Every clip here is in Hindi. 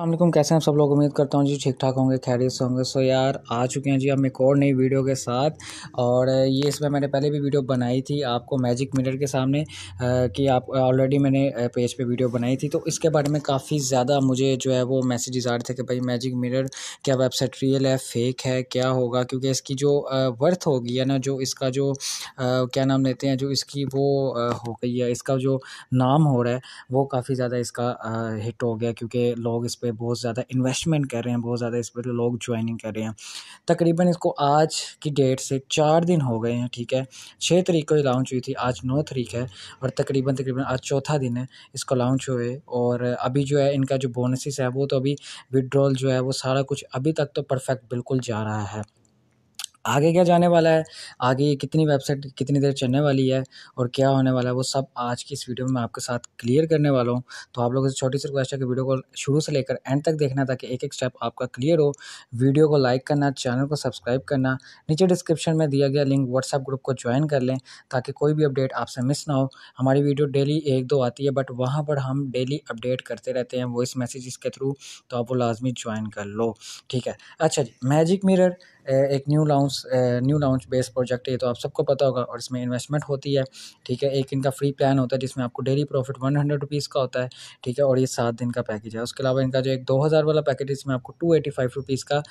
अल्लाम कैसे हैं आप सब लोग उम्मीद करता हूँ जी ठीक ठाक होंगे खैरियत से होंगे सो यार आ चुके हैं जी हम एक और नई वीडियो के साथ और ये इसमें मैंने पहले भी वीडियो बनाई थी आपको मैजिक मिरर के सामने कि आप ऑलरेडी मैंने पेज पे वीडियो बनाई थी तो इसके बारे में काफ़ी ज़्यादा मुझे जो है वो मैसेजेस आ रहे थे कि भाई मैजिक मिरर क्या वेबसाइट रियल है फेक है क्या होगा क्योंकि इसकी जो वर्थ होगी है ना जो इसका जो क्या नाम लेते हैं जो इसकी वो हो गई है इसका जो नाम हो रहा है वो काफ़ी ज़्यादा इसका हिट हो गया क्योंकि लोग इस पर पर बहुत ज़्यादा इन्वेस्टमेंट कर रहे हैं बहुत ज़्यादा इस पर लोग ज्वाइनिंग कर रहे हैं तकरीबन इसको आज की डेट से चार दिन हो गए हैं ठीक है छः तरीक को लॉन्च हुई थी आज नौ तरीक है और तकरीबन तकरीबन आज चौथा दिन है इसको लॉन्च हुए और अभी जो है इनका जो बोनसिस है वो तो अभी विड्रॉल जो है वो सारा कुछ अभी तक तो परफेक्ट बिल्कुल जा रहा है आगे क्या जाने वाला है आगे ये कितनी वेबसाइट कितनी देर चलने वाली है और क्या होने वाला है वो सब आज की इस वीडियो में मैं आपके साथ क्लियर करने वाला हूँ तो आप लोगों से छोटी सी रिक्वेस्ट है कि वीडियो को शुरू से लेकर एंड तक देखना ताकि एक एक स्टेप आपका क्लियर हो वीडियो को लाइक करना चैनल को सब्सक्राइब करना नीचे डिस्क्रिप्शन में दिया गया लिंक व्हाट्सएप ग्रुप को ज्वाइन कर लें ताकि कोई भी अपडेट आपसे मिस ना हो हमारी वीडियो डेली एक दो आती है बट वहाँ पर हम डेली अपडेट करते रहते हैं वॉइस मैसेज के थ्रू तो आप वो लाजमी ज्वाइन कर लो ठीक है अच्छा जी मैजिक मिरर एक new launch new launch based project है तो आप सबको पता होगा और इसमें इन्वेस्टमेंट होती है ठीक है एक इनका फ्री प्लान होता है जिसमें आपको daily profit one hundred rupees का होता है ठीक है और ये सात दिन का पैकेज है उसके अलावा इनका जो एक दो हज़ार वाला पैकेज है इसमें आपको टू एटी फाइव रुपीज़ का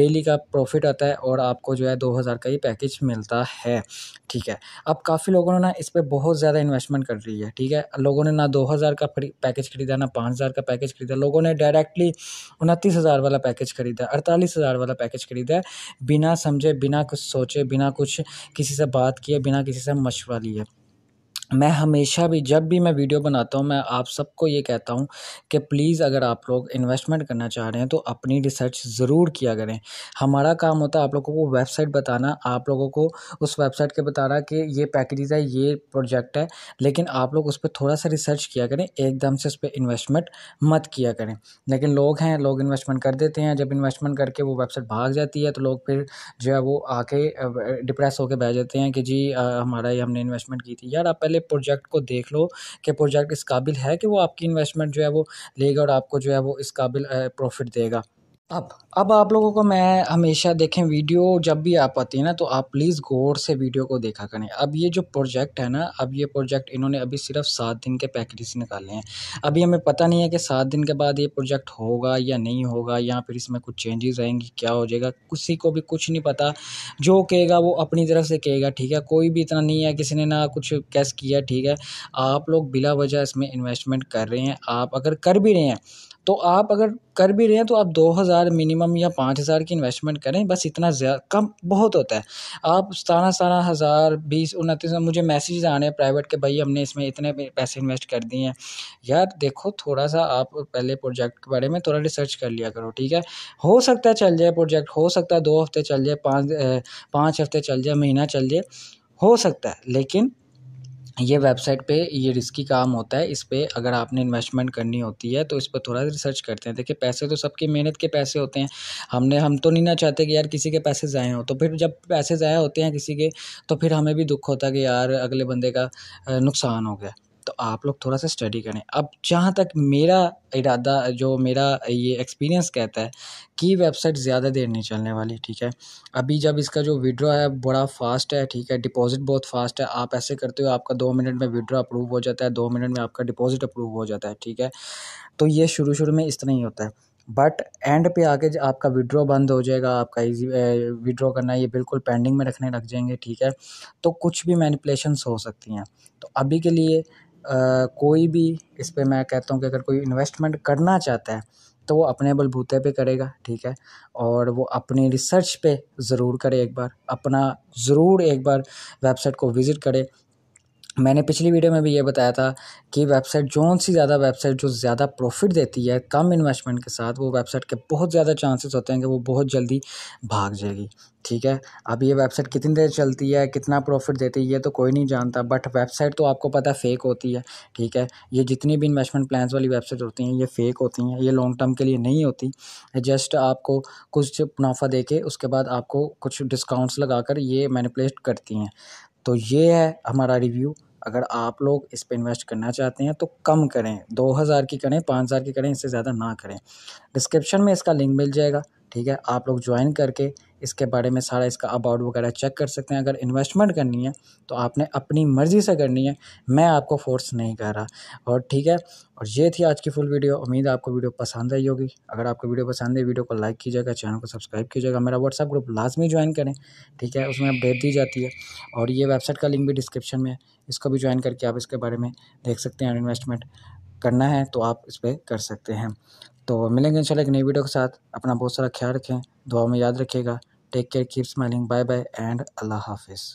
डेली का प्रॉफिट आता है और आपको जो है दो हज़ार का ही पैकेज मिलता है ठीक है अब काफ़ी लोगों ने ना इस पर बहुत ज़्यादा इन्वेस्टमेंट कर रही है ठीक है लोगों ने ना दो हज़ार का पैकेज खरीदा ना पाँच हज़ार का पैकेज खरीदा लोगों ने डायरेक्टली उनतीस हज़ार वाला पैकेज खरीदा अड़तालीस हज़ार वाला पैकेज खरीदा बिना समझे बिना कुछ सोचे बिना कुछ किसी से बात किए बिना किसी से मशवरा लिए मैं हमेशा भी जब भी मैं वीडियो बनाता हूँ मैं आप सबको ये कहता हूँ कि प्लीज़ अगर आप लोग इन्वेस्टमेंट करना चाह रहे हैं तो अपनी रिसर्च ज़रूर किया करें हमारा काम होता है आप लोगों को वेबसाइट बताना आप लोगों को उस वेबसाइट के बताना कि ये पैकेज है ये प्रोजेक्ट है लेकिन आप लोग उस पर थोड़ा सा रिसर्च किया करें एकदम से उस पर इन्वेस्टमेंट मत किया करें लेकिन लोग हैं लोग इन्वेस्टमेंट कर देते हैं जब इन्वेस्टमेंट करके वो वेबसाइट भाग जाती है तो लोग फिर जो है वो आके डिप्रेस होकर बह जाते हैं कि जी हमारा ये हमने इन्वेस्टमेंट की थी यार आप पहले पहले प्रोजेक्ट को देख लो कि प्रोजेक्ट इस काबिल है कि वो आपकी इन्वेस्टमेंट जो है वो लेगा और आपको जो है वो इस काबिल प्रॉफिट देगा अब अब आप लोगों को मैं हमेशा देखें वीडियो जब भी आप आती है ना तो आप प्लीज़ गौर से वीडियो को देखा करें अब ये जो प्रोजेक्ट है ना अब ये प्रोजेक्ट इन्होंने अभी सिर्फ सात दिन के पैकेज निकाले हैं अभी हमें पता नहीं है कि सात दिन के बाद ये प्रोजेक्ट होगा या नहीं होगा या फिर इसमें कुछ चेंजेस आएंगी क्या हो जाएगा किसी को भी कुछ नहीं पता जो कहेगा वो अपनी तरफ से कहेगा ठीक है कोई भी इतना नहीं है किसी ने ना कुछ कैस किया ठीक है आप लोग बिला वजह इसमें इन्वेस्टमेंट कर रहे हैं आप अगर कर भी रहे हैं तो आप अगर कर भी रहे हैं तो आप दो हज़ार मिनिमम या पाँच हज़ार की इन्वेस्टमेंट करें बस इतना ज़्यादा कम बहुत होता है आप सतारह सतारह हज़ार बीस उनतीस मुझे मैसेज आने हैं प्राइवेट के भाई हमने इसमें इतने पैसे इन्वेस्ट कर दिए हैं यार देखो थोड़ा सा आप पहले प्रोजेक्ट के बारे में थोड़ा रिसर्च कर लिया करो ठीक है हो सकता है चल जाए प्रोजेक्ट हो सकता है दो हफ्ते चल जाए पाँच पाँच हफ्ते चल जाए महीना चल जाए हो सकता है लेकिन ये वेबसाइट पे ये रिस्की काम होता है इस पर अगर आपने इन्वेस्टमेंट करनी होती है तो इस पर थोड़ा रिसर्च करते हैं देखिए पैसे तो सबकी मेहनत के पैसे होते हैं हमने हम तो नहीं ना चाहते कि यार किसी के पैसे ज़ाया हो तो फिर जब पैसे ज़ाया होते हैं किसी के तो फिर हमें भी दुख होता है कि यार अगले बंदे का नुकसान हो गया तो आप लोग थोड़ा सा स्टडी करें अब जहाँ तक मेरा इरादा जो मेरा ये एक्सपीरियंस कहता है कि वेबसाइट ज़्यादा देर नहीं चलने वाली ठीक है अभी जब इसका जो विड्रॉ है बड़ा फास्ट है ठीक है डिपॉजिट बहुत फास्ट है आप ऐसे करते हो आपका दो मिनट में विड्रॉ अप्रूव हो जाता है दो मिनट में आपका डिपॉजिट अप्रूव हो जाता है ठीक है तो ये शुरू शुरू में इस तरह ही होता है बट एंड पे आके आपका विड्रॉ बंद हो जाएगा आपका इजी विड्रॉ करना ये बिल्कुल पेंडिंग में रखने लग जाएंगे ठीक है तो कुछ भी मैनिपुलेशंस हो सकती हैं तो अभी के लिए कोई भी इस पर मैं कहता हूँ कि अगर कोई इन्वेस्टमेंट करना चाहता है तो वो अपने बलबूते पे करेगा ठीक है और वो अपनी रिसर्च पे ज़रूर करे एक बार अपना ज़रूर एक बार वेबसाइट को विज़िट करे मैंने पिछली वीडियो में भी ये बताया था कि वेबसाइट जौन सी ज़्यादा वेबसाइट जो ज़्यादा प्रॉफिट देती है कम इन्वेस्टमेंट के साथ वो वेबसाइट के बहुत ज़्यादा चांसेस होते हैं कि वो बहुत जल्दी भाग जाएगी ठीक है अब ये वेबसाइट कितनी देर चलती है कितना प्रॉफिट देती है ये तो कोई नहीं जानता बट वेबसाइट तो आपको पता है फेक होती है ठीक है ये जितनी भी इन्वेस्टमेंट प्लान्स वाली वेबसाइट होती हैं ये फेक होती हैं ये लॉन्ग टर्म के लिए नहीं होती जस्ट आपको कुछ मुनाफा दे के उसके बाद आपको कुछ डिस्काउंट्स लगा कर ये मैनिपुलेट करती हैं तो ये है हमारा रिव्यू अगर आप लोग इस पर इन्वेस्ट करना चाहते हैं तो कम करें दो हज़ार की करें पाँच हज़ार की करें इससे ज़्यादा ना करें डिस्क्रिप्शन में इसका लिंक मिल जाएगा ठीक है आप लोग ज्वाइन करके इसके बारे में सारा इसका अबाउट वगैरह चेक कर सकते हैं अगर इन्वेस्टमेंट करनी है तो आपने अपनी मर्ज़ी से करनी है मैं आपको फोर्स नहीं कर रहा और ठीक है और ये थी आज की फुल वीडियो उम्मीद आपको वीडियो पसंद आई होगी अगर आपको वीडियो पसंद है वीडियो को लाइक कीजिएगा चैनल को सब्सक्राइब कीजिएगा मेरा व्हाट्सअप ग्रुप लाजमी ज्वाइन करें ठीक है उसमें अपडेट दी जाती है और ये वेबसाइट का लिंक भी डिस्क्रिप्शन में है इसको भी ज्वाइन करके आप इसके बारे में देख सकते हैं इन्वेस्टमेंट करना है तो आप इस पर कर सकते हैं तो मिलेंगे इंशाल्लाह एक नई वीडियो के साथ अपना बहुत सारा ख्याल रखें दुआ में याद रखिएगा take care keep smiling bye bye and अल्लाह हाफिज़